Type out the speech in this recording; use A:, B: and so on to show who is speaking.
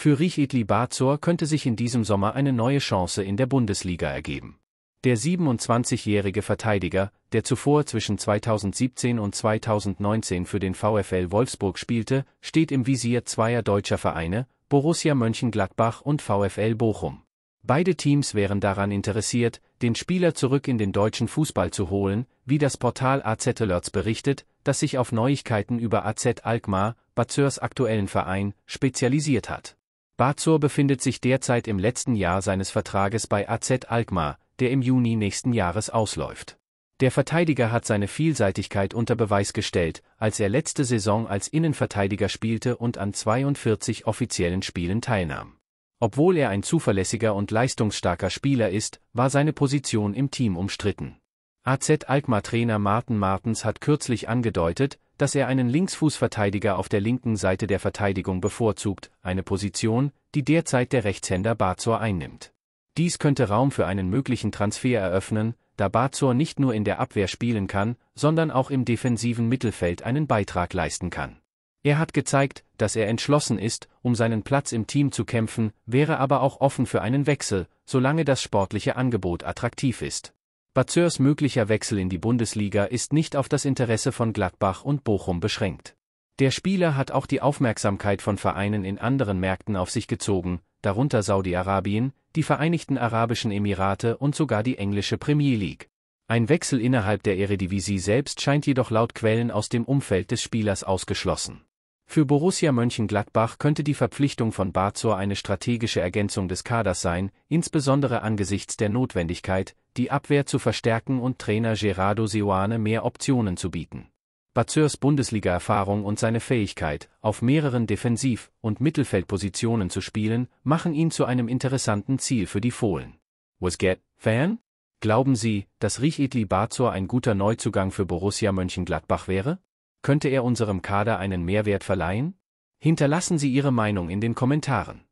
A: Für Richitli Bazor könnte sich in diesem Sommer eine neue Chance in der Bundesliga ergeben. Der 27-jährige Verteidiger, der zuvor zwischen 2017 und 2019 für den VfL Wolfsburg spielte, steht im Visier zweier deutscher Vereine, Borussia Mönchengladbach und VfL Bochum. Beide Teams wären daran interessiert, den Spieler zurück in den deutschen Fußball zu holen, wie das Portal AZ Alerts berichtet, das sich auf Neuigkeiten über AZ Alkmaar, Bazörs aktuellen Verein, spezialisiert hat. Bazur befindet sich derzeit im letzten Jahr seines Vertrages bei AZ Alkmaar, der im Juni nächsten Jahres ausläuft. Der Verteidiger hat seine Vielseitigkeit unter Beweis gestellt, als er letzte Saison als Innenverteidiger spielte und an 42 offiziellen Spielen teilnahm. Obwohl er ein zuverlässiger und leistungsstarker Spieler ist, war seine Position im Team umstritten. AZ Alkmaar Trainer Martin Martens hat kürzlich angedeutet, dass er einen Linksfußverteidiger auf der linken Seite der Verteidigung bevorzugt, eine Position, die derzeit der Rechtshänder Bazor einnimmt. Dies könnte Raum für einen möglichen Transfer eröffnen, da Bazor nicht nur in der Abwehr spielen kann, sondern auch im defensiven Mittelfeld einen Beitrag leisten kann. Er hat gezeigt, dass er entschlossen ist, um seinen Platz im Team zu kämpfen, wäre aber auch offen für einen Wechsel, solange das sportliche Angebot attraktiv ist. Bazörs möglicher Wechsel in die Bundesliga ist nicht auf das Interesse von Gladbach und Bochum beschränkt. Der Spieler hat auch die Aufmerksamkeit von Vereinen in anderen Märkten auf sich gezogen, darunter Saudi-Arabien, die Vereinigten Arabischen Emirate und sogar die englische Premier League. Ein Wechsel innerhalb der Eredivisie selbst scheint jedoch laut Quellen aus dem Umfeld des Spielers ausgeschlossen. Für Borussia Mönchengladbach könnte die Verpflichtung von Barzor eine strategische Ergänzung des Kaders sein, insbesondere angesichts der Notwendigkeit, die Abwehr zu verstärken und Trainer Gerardo Seoane mehr Optionen zu bieten. Bazeurs Bundesliga-Erfahrung und seine Fähigkeit, auf mehreren Defensiv- und Mittelfeldpositionen zu spielen, machen ihn zu einem interessanten Ziel für die Fohlen. Was Westgate, Fan? Glauben Sie, dass Richetli Barzor ein guter Neuzugang für Borussia Mönchengladbach wäre? Könnte er unserem Kader einen Mehrwert verleihen? Hinterlassen Sie Ihre Meinung in den Kommentaren.